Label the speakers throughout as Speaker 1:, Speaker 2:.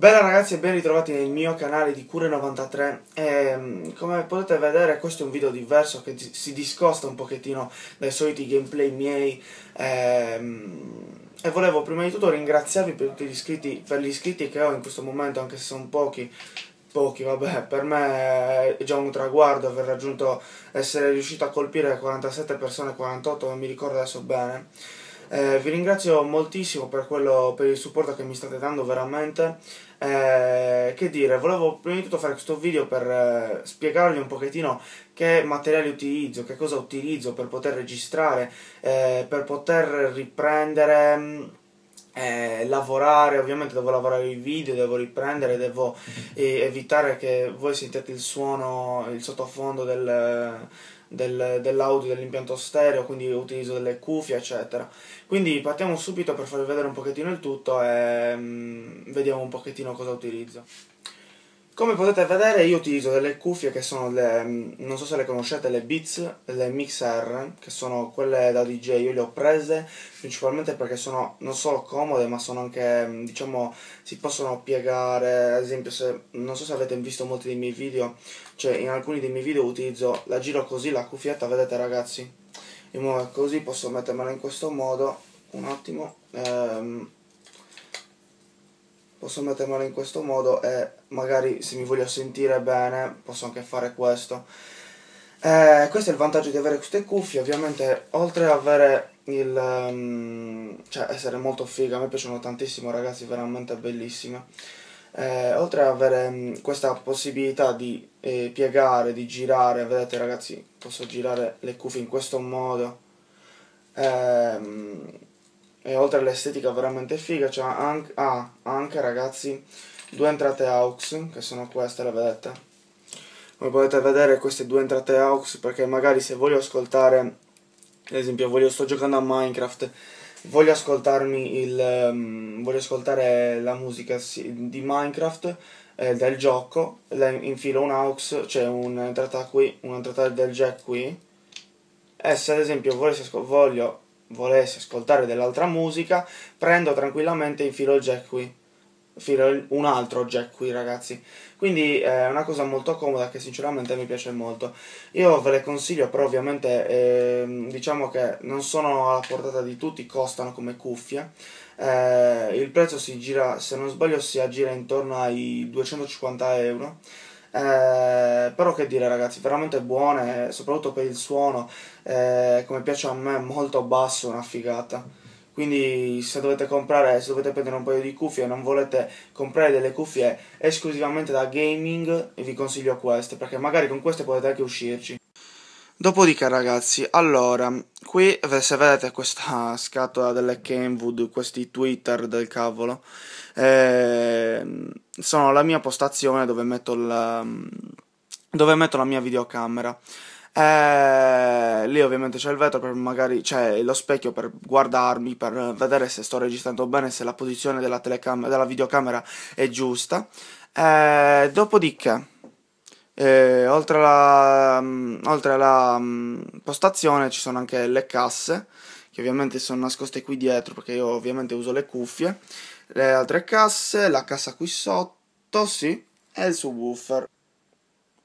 Speaker 1: Bella ragazzi e ben ritrovati nel mio canale di Cure93 e, ehm, Come potete vedere questo è un video diverso che si discosta un pochettino dai soliti gameplay miei ehm, e volevo prima di tutto ringraziarvi per tutti gli iscritti, per gli iscritti che ho in questo momento anche se sono pochi pochi vabbè per me è già un traguardo aver raggiunto essere riuscito a colpire 47 persone 48 non mi ricordo adesso bene eh, vi ringrazio moltissimo per, quello, per, il supporto che mi state dando veramente. Eh, che dire, volevo prima di tutto fare questo video per eh, spiegarvi un pochettino che materiali utilizzo, che cosa utilizzo per poter registrare, eh, per poter riprendere... Mm, eh, lavorare, ovviamente devo lavorare i video, devo riprendere, devo eh, evitare che voi sentiate il suono, il sottofondo del, del, dell'audio dell'impianto stereo, quindi utilizzo delle cuffie, eccetera. Quindi partiamo subito per farvi vedere un pochettino il tutto e mm, vediamo un pochettino cosa utilizzo. Come potete vedere io utilizzo delle cuffie che sono le, mm, non so se le conoscete, le Beats, le Mixer, che sono quelle da DJ, io le ho prese principalmente perché sono non solo comode ma sono anche, mm, diciamo, si possono piegare, ad esempio se, non so se avete visto molti dei miei video, cioè in alcuni dei miei video utilizzo, la giro così la cuffietta, vedete ragazzi, in modo così posso mettermela in questo modo, un attimo, ehm, posso mettermelo in questo modo e magari se mi voglio sentire bene posso anche fare questo. Eh, questo è il vantaggio di avere queste cuffie, ovviamente oltre ad avere il... Um, cioè essere molto figa, a me piacciono tantissimo ragazzi, veramente bellissime. Eh, oltre ad avere um, questa possibilità di eh, piegare, di girare, vedete ragazzi, posso girare le cuffie in questo modo. Ehm, e oltre all'estetica veramente figa, cioè anche, ah, anche ragazzi due entrate aux, che sono queste, le vedete? Come potete vedere queste due entrate aux, perché magari se voglio ascoltare, ad esempio voglio, sto giocando a Minecraft, voglio ascoltarmi il, um, voglio ascoltare la musica di Minecraft, eh, del gioco, le infilo un aux, cioè un'entrata qui, un'entrata del jack qui, e eh, se ad esempio voglio, voglio volessi ascoltare dell'altra musica, prendo tranquillamente e infilo il jack qui. Infilo un altro jack qui, ragazzi. Quindi eh, è una cosa molto comoda che sinceramente mi piace molto. Io ve le consiglio, però ovviamente eh, diciamo che non sono alla portata di tutti, costano come cuffie. Eh, il prezzo si gira, se non sbaglio, si aggira intorno ai 250 euro eh, però che dire ragazzi, veramente buone, soprattutto per il suono, eh, come piace a me, molto basso, una figata. Quindi se dovete comprare, se dovete prendere un paio di cuffie e non volete comprare delle cuffie esclusivamente da gaming, vi consiglio queste, perché magari con queste potete anche uscirci. Dopodiché ragazzi, allora, qui se vedete questa scatola delle Kenwood, questi Twitter del cavolo, eh, sono la mia postazione dove metto la, dove metto la mia videocamera. Eh, lì ovviamente c'è il vetro per magari, c'è lo specchio per guardarmi, per vedere se sto registrando bene, se la posizione della, della videocamera è giusta. Eh, dopodiché eh, oltre alla, mh, mm, oltre alla mh, mm, postazione ci sono anche le casse, che ovviamente sono nascoste qui dietro perché io ovviamente uso le cuffie, le altre casse, la cassa qui sotto, sì, e il subwoofer.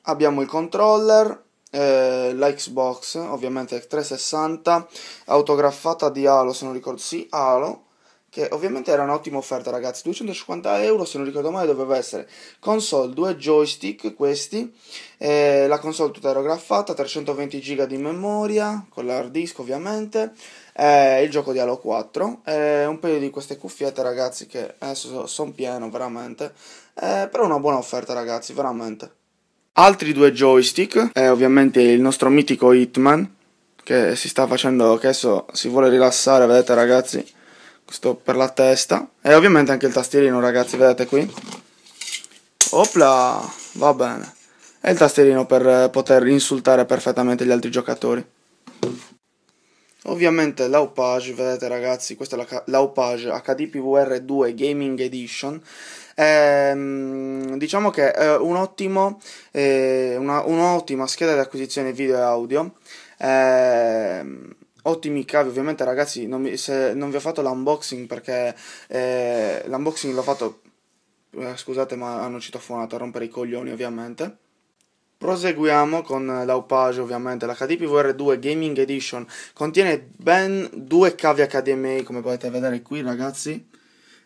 Speaker 1: Abbiamo il controller, eh, la Xbox, ovviamente 360, autografata di Halo, se non ricordo, sì, Halo, che ovviamente era un'ottima offerta ragazzi, 250 euro se non ricordo male doveva essere console, due joystick questi, eh, la console tutta aerograffata, 320 giga di memoria, con l'hard disk ovviamente, eh, il gioco di Halo 4, eh, un paio di queste cuffiette ragazzi che adesso sono pieno veramente, però una buona offerta ragazzi, veramente. Altri due joystick, ovviamente il nostro mitico Hitman, che si sta facendo, che adesso si vuole rilassare, vedete ragazzi questo per la testa e ovviamente anche il tastierino ragazzi vedete qui opla va bene e il tastierino per eh, poter insultare perfettamente gli altri giocatori Ovviamente l'Aupage, vedete ragazzi, questa è l'Aupage la, PVR 2 Gaming Edition. Ehm, diciamo che è un ottimo, eh, un'ottima scheda di acquisizione video e audio. Ehm, ottimi cavi ovviamente ragazzi non, mi, se, non vi ho fatto l'unboxing perché eh, l'unboxing l'ho fatto eh, scusate ma hanno citofonato a rompere i coglioni ovviamente Proseguiamo con l'aupage ovviamente, l'HD PVR2 Gaming Edition contiene ben due cavi HDMI come potete vedere qui ragazzi,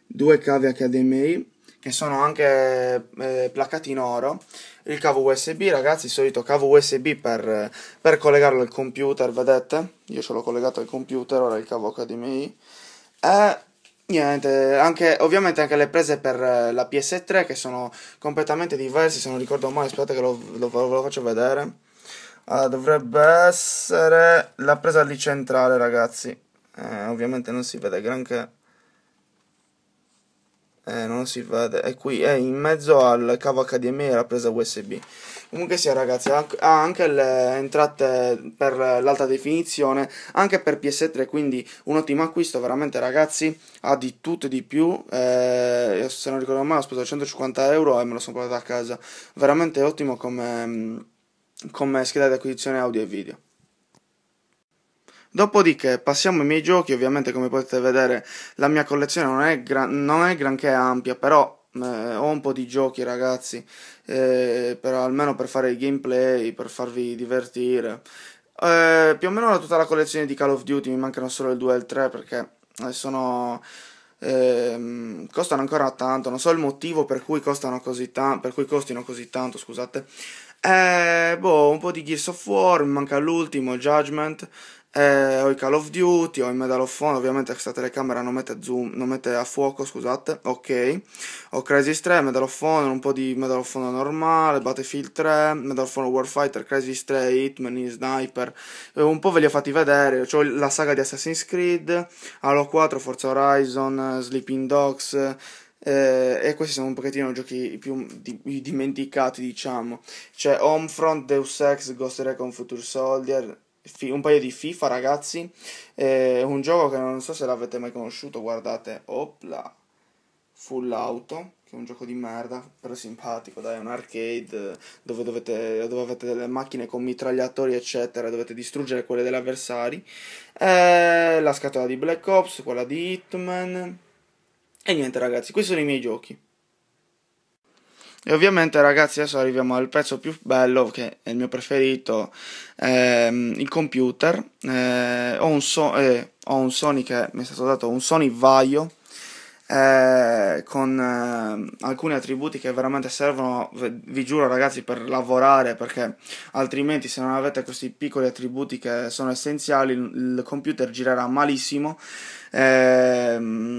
Speaker 1: due cavi HDMI che sono anche eh, placati in oro il cavo USB, ragazzi, il solito cavo USB per, per collegarlo al computer, vedete? Io ce l'ho collegato al computer, ora il cavo HDMI. E Niente, anche, ovviamente anche le prese per eh, la PS3 che sono completamente diverse, se non ricordo male, aspettate che lo, lo, lo faccio vedere. Allora, ah, dovrebbe essere la presa lì centrale, ragazzi. Eh, ovviamente non si vede granché eh, non si vede, è qui, è in mezzo al cavo HDMI e alla presa USB. Comunque sia ragazzi, ha anche le entrate per l'alta definizione, anche per PS3, quindi un ottimo acquisto, veramente ragazzi, ha di tutto e di più, eh, se non ricordo male ho speso 150 euro e me lo sono portato a casa, veramente ottimo come, come scheda di acquisizione audio e video. Dopodiché passiamo ai miei giochi, ovviamente come potete vedere la mia collezione non è, gran, non è granché ampia, però eh, ho un po' di giochi ragazzi, eh, per, almeno per fare il gameplay, per farvi divertire. Eh, più o meno la, tutta la collezione di Call of Duty, mi mancano solo il 2 e il 3 perché eh, sono... Eh, costano ancora tanto. Non so il motivo per cui costano così tanto. Per cui costino così tanto, scusate. Eh, boh, un po' di Gears of War. Mi manca l'ultimo, Judgment eh, ho i Call of Duty, ho i Medal of Honor, ovviamente questa telecamera non mette, zoom, non mette, a fuoco, scusate, ok, ho Crisis 3, Medal of Honor, un po' di Medal of Honor normale, Battlefield 3, Medal of Honor Warfighter, Crisis 3, Hitman, Sniper, eh, un po' ve li ho fatti vedere, ho la saga di Assassin's Creed, Halo 4, Forza Horizon, Sleeping Dogs, eh, e questi sono un pochettino i giochi più di, dimenticati, diciamo. C'è Homefront, Deus Ex, Ghost Recon, Future Soldier, un paio di FIFA ragazzi, eh, un gioco che non so se l'avete mai conosciuto, guardate, opla, Full Auto, che è un gioco di merda, però simpatico, dai, è un arcade eh, dove, dovete, dove avete delle macchine con mitragliatori, eccetera, dovete distruggere quelle degli avversari, eh, la scatola di Black Ops, quella di Hitman, e niente ragazzi, questi sono i miei giochi. E ovviamente ragazzi adesso arriviamo al pezzo più bello che è il mio preferito, ehm, il computer. Eh, ho, un so- eh, ho, un Sony che mi è stato dato, un Sony Vaio eh, con eh, alcuni attributi che veramente servono, vi giuro ragazzi, per lavorare perché altrimenti se non avete questi piccoli attributi che sono essenziali il computer girerà malissimo. Ehm,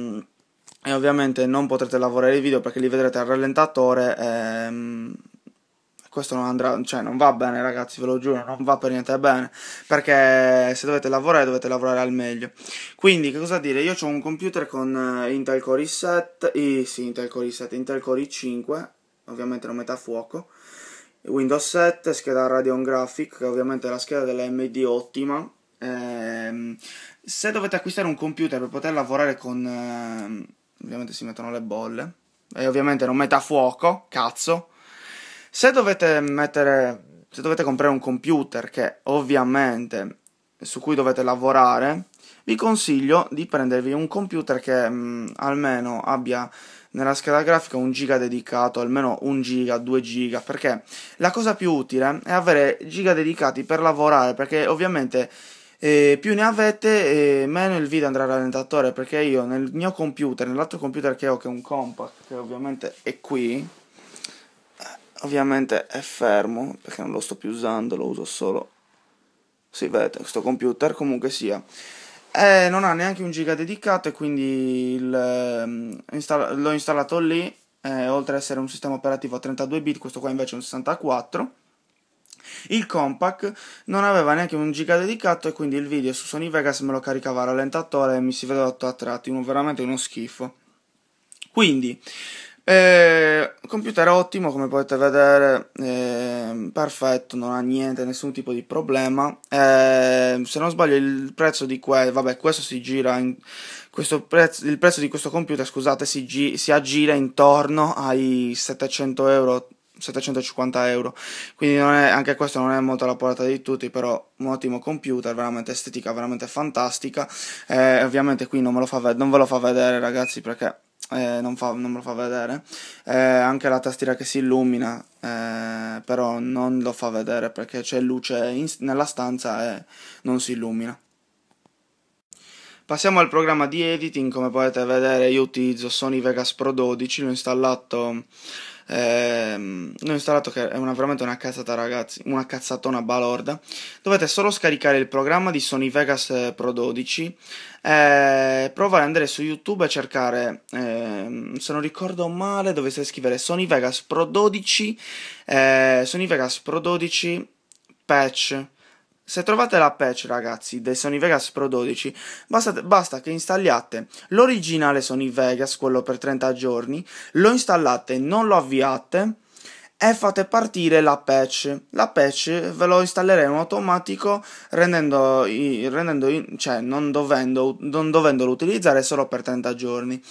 Speaker 1: ovviamente non potrete lavorare i video perché li vedrete al rallentatore ehm, questo non andrà, cioè non va bene ragazzi, ve lo giuro, non va per niente bene, perché se dovete lavorare dovete lavorare al meglio. Quindi che cosa dire? Io ho un computer con eh, Intel Core i7, i, sì, Intel Core i7, Intel Core i5, ovviamente non mette a fuoco, Windows 7, scheda Radeon Graphic, che ovviamente è la scheda dell'AMD ottima. Ehm, se dovete acquistare un computer per poter lavorare con... Ehm, ovviamente si mettono le bolle e ovviamente non metta a fuoco, cazzo. Se dovete mettere se dovete comprare un computer che ovviamente su cui dovete lavorare, vi consiglio di prendervi un computer che mh, mm, almeno abbia nella scheda grafica un giga dedicato, almeno un giga, due giga, perché la cosa più utile è avere giga dedicati per lavorare, perché ovviamente e più ne avete, meno il video andrà rallentatore. Perché io nel mio computer, nell'altro computer che ho, che è un compact, che ovviamente è qui, eh, ovviamente è fermo perché non lo sto più usando, lo uso solo. Si vede, questo computer comunque sia. Eh, non ha neanche un giga dedicato e quindi il, ehm, install l'ho installato lì. Eh, oltre ad essere un sistema operativo a 32 bit, questo qua invece è un 64 il compact non aveva neanche un giga dedicato e quindi il video su Sony Vegas me lo caricava a rallentatore e mi si vedeva tutto a tratti, uno, veramente uno schifo. Quindi, eh, computer ottimo, come potete vedere, eh, perfetto, non ha niente, nessun tipo di problema. Eh, se non sbaglio, il prezzo di que vabbè, questo si gira in, questo prezzo, il prezzo di questo computer, scusate, si, si aggira intorno ai 700 euro 750 euro quindi è, anche questo non è molto alla portata di tutti però un ottimo computer veramente estetica veramente fantastica eh, ovviamente qui non, ve- non ve lo fa vedere ragazzi perché eh, non, fa, non, me lo fa vedere. Eh, anche la tastiera che si illumina, eh, però non lo fa vedere perché c'è luce in, nella stanza e non si illumina. Passiamo al programma di editing, come potete vedere io utilizzo Sony Vegas Pro 12, l'ho installato ehm, ho installato che è una, veramente una cazzata ragazzi, una cazzatona balorda, dovete solo scaricare il programma di Sony Vegas eh, Pro 12 e eh, provare ad andare su YouTube e cercare, ehm, se non ricordo male, dovete scrivere Sony Vegas Pro 12, eh, Sony Vegas Pro 12 patch se trovate la patch, ragazzi, del Sony Vegas Pro 12, basta, basta, che installiate l'originale Sony Vegas, quello per 30 giorni, lo installate, non lo avviate e fate partire la patch. La patch ve lo installeremo in automatico rendendo, rendendo cioè non, dovendo, non dovendolo utilizzare solo per 30 giorni.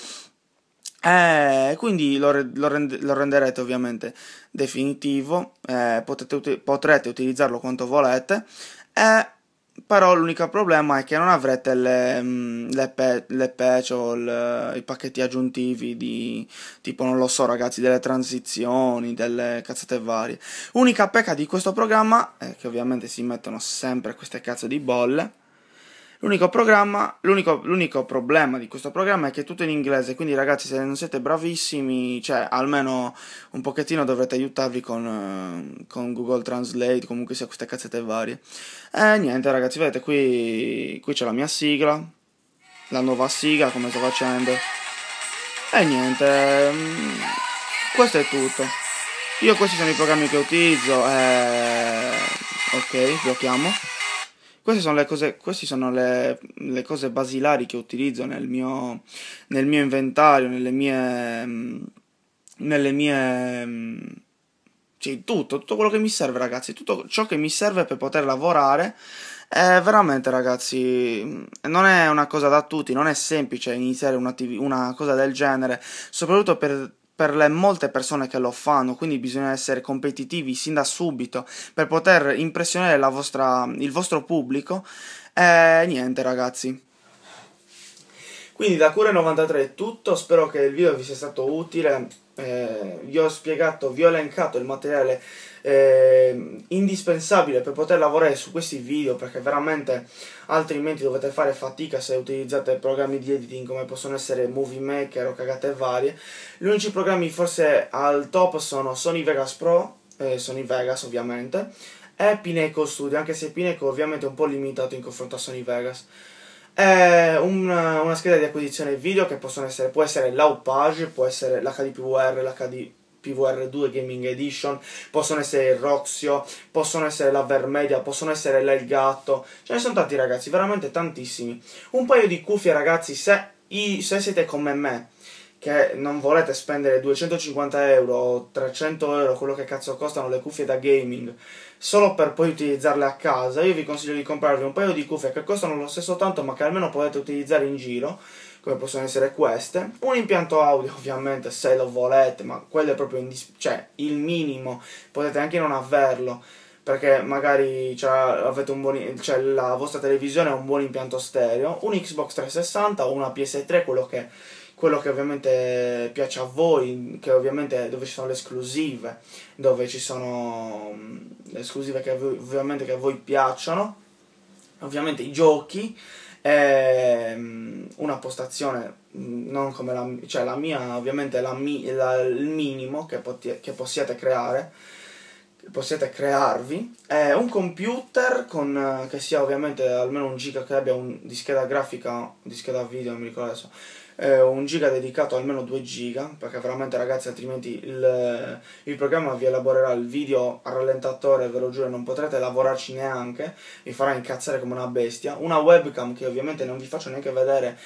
Speaker 1: Eh, quindi lo, lo, rend lo, renderete ovviamente definitivo, eh, potete, potrete utilizzarlo quanto volete, eh, però l'unico problema è che non avrete le, mm, le, pe, le patch o eh, le, i pacchetti aggiuntivi di tipo non lo so ragazzi delle transizioni delle cazzate varie unica pecca di questo programma è che ovviamente si mettono sempre queste cazzo di bolle L'unico, l'unico, l'unico, problema di questo programma è che è tutto in inglese, quindi ragazzi se non siete bravissimi, cioè almeno un pochettino dovrete aiutarvi con, eh, con Google Translate, comunque sia queste cazzette varie. E niente ragazzi, vedete qui, qui c'è la mia sigla, la nuova sigla come sto facendo. E niente, mm, questo è tutto. Io questi sono i programmi che utilizzo, e... Eh, ok, blocchiamo. Queste sono le cose, sono le, le cose basilari che utilizzo nel mio, nel mio inventario, nelle mie... Mm, nelle mie cioè, tutto, tutto quello che mi serve, ragazzi, tutto ciò che mi serve per poter lavorare. È veramente, ragazzi, mm, non è una cosa da tutti, non è semplice iniziare una, TV, una cosa del genere, soprattutto per per le molte persone che lo fanno, quindi bisogna essere competitivi sin da subito per poter impressionare vostra, il vostro pubblico. E niente ragazzi. Quindi da Cure93 è tutto, spero che il video vi sia stato utile, eh, vi ho spiegato, vi ho elencato il materiale eh, indispensabile per poter lavorare su questi video perché veramente altrimenti dovete fare fatica se utilizzate programmi di editing come possono essere Movie Maker o cagate varie. Gli unici programmi forse al top sono Sony Vegas Pro, eh, Sony Vegas ovviamente, e Pineco Studio, anche se Pineco ovviamente è un po' limitato in confronto a Sony Vegas. È una, una scheda di acquisizione video che possono essere, può essere l'Aupage, può essere l'HDPVR, l'HD PVR2 Gaming Edition, possono essere il Roxio, possono essere la Vermedia, possono essere l'Elgatto, ce ne sono tanti ragazzi, veramente tantissimi. Un paio di cuffie ragazzi, se, i, se siete come me, che non volete spendere 250 euro o 300 euro, quello che cazzo costano le cuffie da gaming, solo per poi utilizzarle a casa, io vi consiglio di comprarvi un paio di cuffie che costano lo stesso tanto ma che almeno potete utilizzare in giro come possono essere queste. Un impianto audio ovviamente se lo volete, ma quello è proprio cioè, il minimo, potete anche non averlo perché magari cioè, buon, cioè, la vostra televisione ha un buon impianto stereo, un Xbox 360 o una PS3, quello che, quello che ovviamente piace a voi, che ovviamente dove ci sono le esclusive, dove ci sono mm, le esclusive che ovviamente che a voi piacciono, ovviamente i giochi, è ehm, una postazione mm, non come la, cioè la mia, ovviamente la, la, il minimo che, poti, che possiate creare, che possiate crearvi, è un computer con, eh, che sia ovviamente almeno un giga, che abbia un, di scheda grafica, di scheda video, non mi ricordo adesso, eh, un giga dedicato almeno 2 giga perché veramente ragazzi altrimenti il, il, programma vi elaborerà il video a rallentatore ve lo giuro non potrete lavorarci neanche vi farà incazzare come una bestia una webcam che ovviamente non vi faccio neanche vedere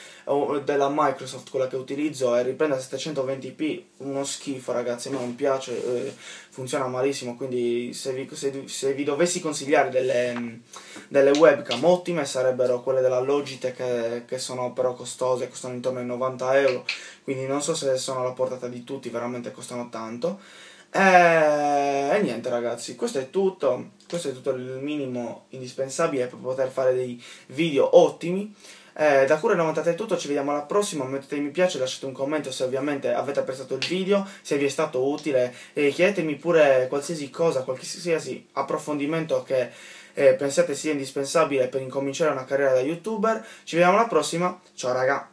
Speaker 1: della Microsoft quella che utilizzo e riprende a 720p uno schifo ragazzi a me non piace eh, funziona malissimo quindi se vi, se, se vi dovessi consigliare delle, delle, webcam ottime sarebbero quelle della Logitech che, che sono però costose costano intorno ai 90 90 euro, quindi non so se sono alla portata di tutti, veramente costano tanto. E, e niente ragazzi, questo è tutto, questo è tutto il minimo indispensabile per poter fare dei video ottimi. Eh, da Cure 93 è tutto, ci vediamo alla prossima, mettete mi piace, lasciate un commento se ovviamente avete apprezzato il video, se vi è stato utile e chiedetemi pure qualsiasi cosa, qualsiasi approfondimento che eh, pensate sia indispensabile per incominciare una carriera da youtuber. Ci vediamo alla prossima, ciao raga!